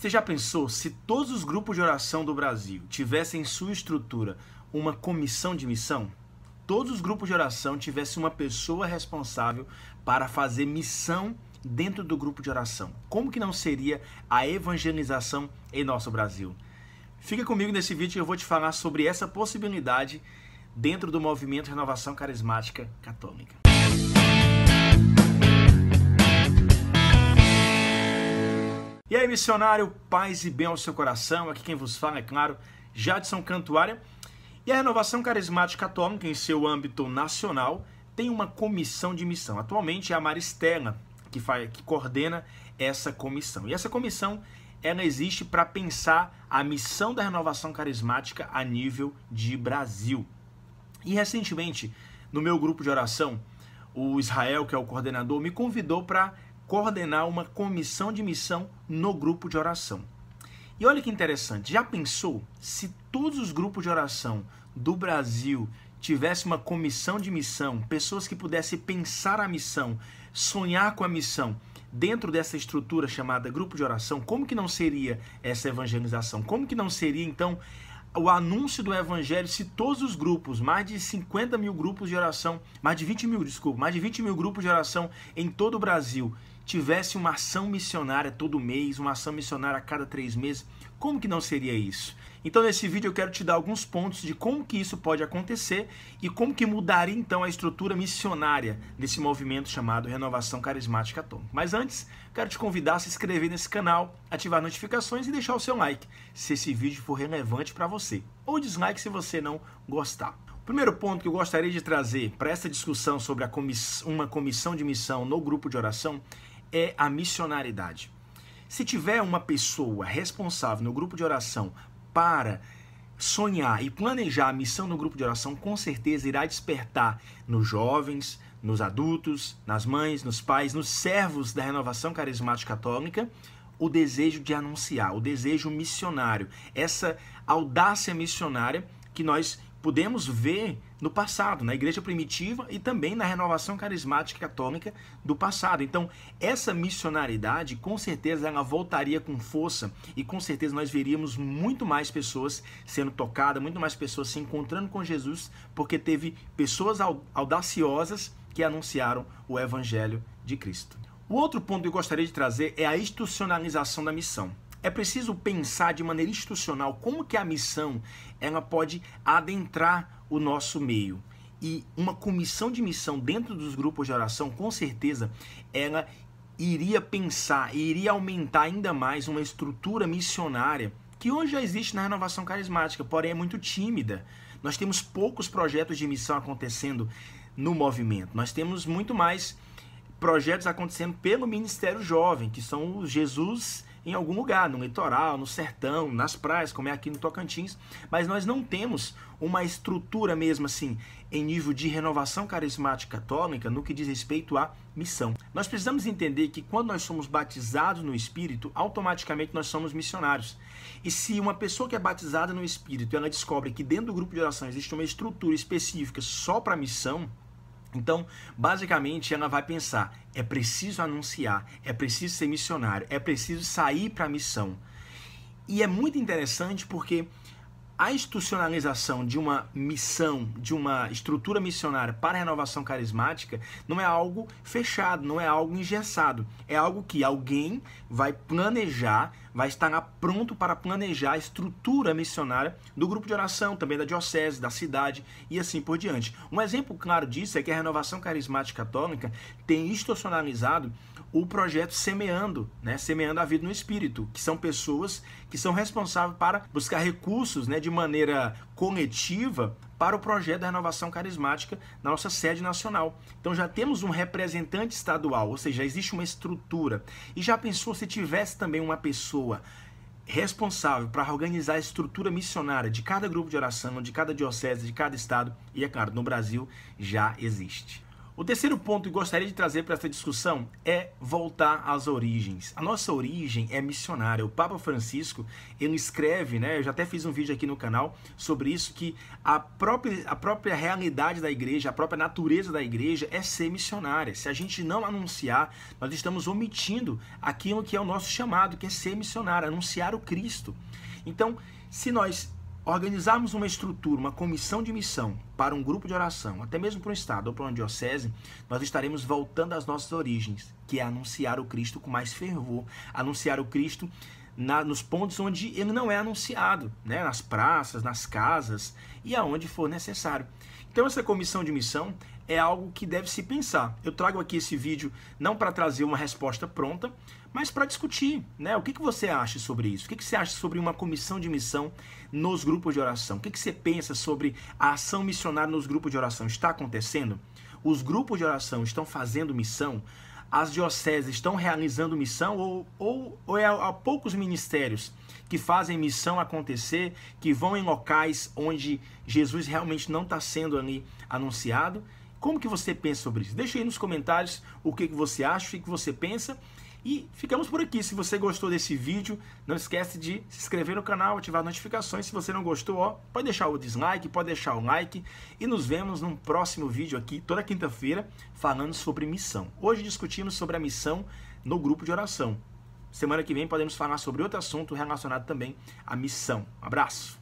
Você já pensou se todos os grupos de oração do Brasil tivessem em sua estrutura uma comissão de missão? Todos os grupos de oração tivessem uma pessoa responsável para fazer missão dentro do grupo de oração. Como que não seria a evangelização em nosso Brasil? Fica comigo nesse vídeo que eu vou te falar sobre essa possibilidade dentro do movimento Renovação Carismática Católica. E aí, missionário, paz e bem ao seu coração. Aqui quem vos fala é, claro, Jadson Cantuária. E a Renovação Carismática Atômica, em seu âmbito nacional, tem uma comissão de missão. Atualmente é a Maristela que, faz, que coordena essa comissão. E essa comissão ela existe para pensar a missão da renovação carismática a nível de Brasil. E recentemente, no meu grupo de oração, o Israel, que é o coordenador, me convidou para coordenar uma comissão de missão no grupo de oração. E olha que interessante, já pensou se todos os grupos de oração do Brasil tivesse uma comissão de missão, pessoas que pudessem pensar a missão, sonhar com a missão, dentro dessa estrutura chamada grupo de oração, como que não seria essa evangelização? Como que não seria então o anúncio do evangelho se todos os grupos, mais de 50 mil grupos de oração, mais de 20 mil, desculpa, mais de 20 mil grupos de oração em todo o Brasil tivesse uma ação missionária todo mês, uma ação missionária a cada três meses, como que não seria isso? Então nesse vídeo eu quero te dar alguns pontos de como que isso pode acontecer e como que mudaria então a estrutura missionária desse movimento chamado Renovação Carismática Atômica. Mas antes, quero te convidar a se inscrever nesse canal, ativar notificações e deixar o seu like se esse vídeo for relevante para você, ou dislike se você não gostar. O primeiro ponto que eu gostaria de trazer para essa discussão sobre comiss uma comissão de missão no grupo de oração é a missionaridade. Se tiver uma pessoa responsável no grupo de oração para sonhar e planejar a missão no grupo de oração, com certeza irá despertar nos jovens, nos adultos, nas mães, nos pais, nos servos da renovação carismática católica, o desejo de anunciar, o desejo missionário, essa audácia missionária que nós podemos ver no passado, na igreja primitiva e também na renovação carismática católica do passado. Então, essa missionaridade, com certeza, ela voltaria com força e com certeza nós veríamos muito mais pessoas sendo tocadas, muito mais pessoas se encontrando com Jesus, porque teve pessoas audaciosas que anunciaram o evangelho de Cristo. O outro ponto que eu gostaria de trazer é a institucionalização da missão. É preciso pensar de maneira institucional como que a missão ela pode adentrar o nosso meio. E uma comissão de missão dentro dos grupos de oração, com certeza, ela iria pensar e iria aumentar ainda mais uma estrutura missionária que hoje já existe na renovação carismática, porém é muito tímida. Nós temos poucos projetos de missão acontecendo no movimento. Nós temos muito mais projetos acontecendo pelo Ministério Jovem, que são o Jesus em algum lugar, no litoral, no sertão, nas praias, como é aqui no Tocantins, mas nós não temos uma estrutura mesmo assim em nível de renovação carismática católica no que diz respeito à missão. Nós precisamos entender que quando nós somos batizados no Espírito, automaticamente nós somos missionários. E se uma pessoa que é batizada no Espírito, ela descobre que dentro do grupo de oração existe uma estrutura específica só para missão, então, basicamente, ela vai pensar: é preciso anunciar, é preciso ser missionário, é preciso sair para a missão. E é muito interessante porque a institucionalização de uma missão, de uma estrutura missionária para a renovação carismática, não é algo fechado, não é algo engessado. É algo que alguém vai planejar, vai estar pronto para planejar a estrutura missionária do grupo de oração, também da diocese, da cidade e assim por diante. Um exemplo claro disso é que a renovação carismática católica tem institucionalizado o projeto Semeando, né? Semeando a Vida no Espírito, que são pessoas que são responsáveis para buscar recursos né, de maneira coletiva para o projeto da renovação carismática na nossa sede nacional. Então já temos um representante estadual, ou seja, já existe uma estrutura. E já pensou se tivesse também uma pessoa responsável para organizar a estrutura missionária de cada grupo de oração, de cada diocese, de cada estado, e é claro, no Brasil já existe. O terceiro ponto que gostaria de trazer para essa discussão é voltar às origens. A nossa origem é missionária. O Papa Francisco, ele escreve, né, eu já até fiz um vídeo aqui no canal sobre isso, que a própria, a própria realidade da igreja, a própria natureza da igreja é ser missionária. Se a gente não anunciar, nós estamos omitindo aquilo que é o nosso chamado, que é ser missionário, anunciar o Cristo. Então, se nós Organizarmos uma estrutura, uma comissão de missão para um grupo de oração, até mesmo para um estado ou para uma diocese, nós estaremos voltando às nossas origens, que é anunciar o Cristo com mais fervor, anunciar o Cristo na, nos pontos onde ele não é anunciado, né? nas praças, nas casas e aonde for necessário. Então essa comissão de missão é algo que deve se pensar. Eu trago aqui esse vídeo não para trazer uma resposta pronta, mas para discutir, né? O que, que você acha sobre isso? O que, que você acha sobre uma comissão de missão nos grupos de oração? O que, que você pensa sobre a ação missionária nos grupos de oração? Está acontecendo? Os grupos de oração estão fazendo missão? as dioceses estão realizando missão ou, ou, ou é há poucos ministérios que fazem missão acontecer, que vão em locais onde Jesus realmente não está sendo ali anunciado? Como que você pensa sobre isso? Deixa aí nos comentários o que, que você acha, o que, que você pensa. E ficamos por aqui. Se você gostou desse vídeo, não esquece de se inscrever no canal, ativar notificações. Se você não gostou, ó, pode deixar o dislike, pode deixar o like. E nos vemos num próximo vídeo aqui, toda quinta-feira, falando sobre missão. Hoje discutimos sobre a missão no grupo de oração. Semana que vem podemos falar sobre outro assunto relacionado também à missão. Um abraço!